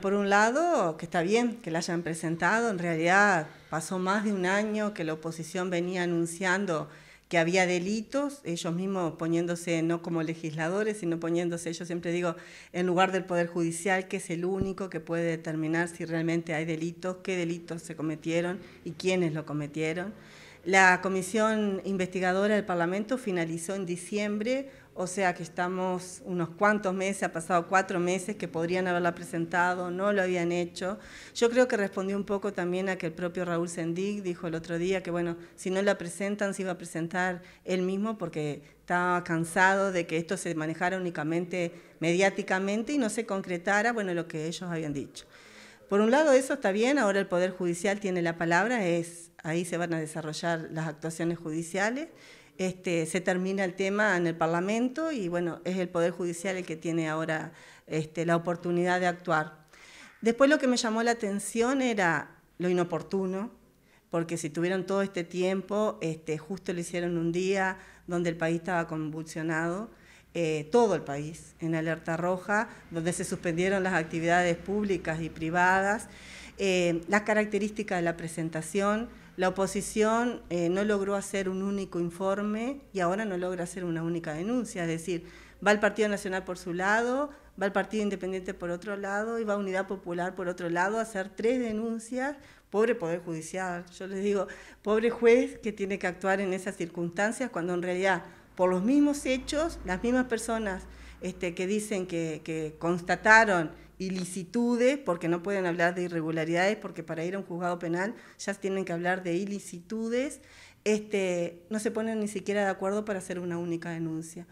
Por un lado, que está bien que la hayan presentado, en realidad pasó más de un año que la oposición venía anunciando que había delitos, ellos mismos poniéndose no como legisladores, sino poniéndose, yo siempre digo, en lugar del Poder Judicial, que es el único que puede determinar si realmente hay delitos, qué delitos se cometieron y quiénes lo cometieron. La comisión investigadora del Parlamento finalizó en diciembre, o sea que estamos unos cuantos meses, ha pasado cuatro meses que podrían haberla presentado, no lo habían hecho. Yo creo que respondió un poco también a que el propio Raúl Sendig dijo el otro día que, bueno, si no la presentan, se iba a presentar él mismo porque estaba cansado de que esto se manejara únicamente mediáticamente y no se concretara, bueno, lo que ellos habían dicho. Por un lado, eso está bien, ahora el Poder Judicial tiene la palabra, es, ahí se van a desarrollar las actuaciones judiciales. Este, se termina el tema en el Parlamento y bueno, es el Poder Judicial el que tiene ahora este, la oportunidad de actuar. Después lo que me llamó la atención era lo inoportuno, porque si tuvieron todo este tiempo, este, justo lo hicieron un día donde el país estaba convulsionado eh, todo el país en alerta roja, donde se suspendieron las actividades públicas y privadas. Eh, las características de la presentación, la oposición eh, no logró hacer un único informe y ahora no logra hacer una única denuncia, es decir, va el Partido Nacional por su lado, va el Partido Independiente por otro lado y va Unidad Popular por otro lado a hacer tres denuncias. Pobre Poder Judicial, yo les digo, pobre juez que tiene que actuar en esas circunstancias cuando en realidad por los mismos hechos, las mismas personas este, que dicen que, constataron ilicitudes, porque no pueden hablar de irregularidades, porque para ir a un juzgado penal ya tienen que hablar de ilicitudes, este, no se ponen ni siquiera de acuerdo para hacer una única denuncia.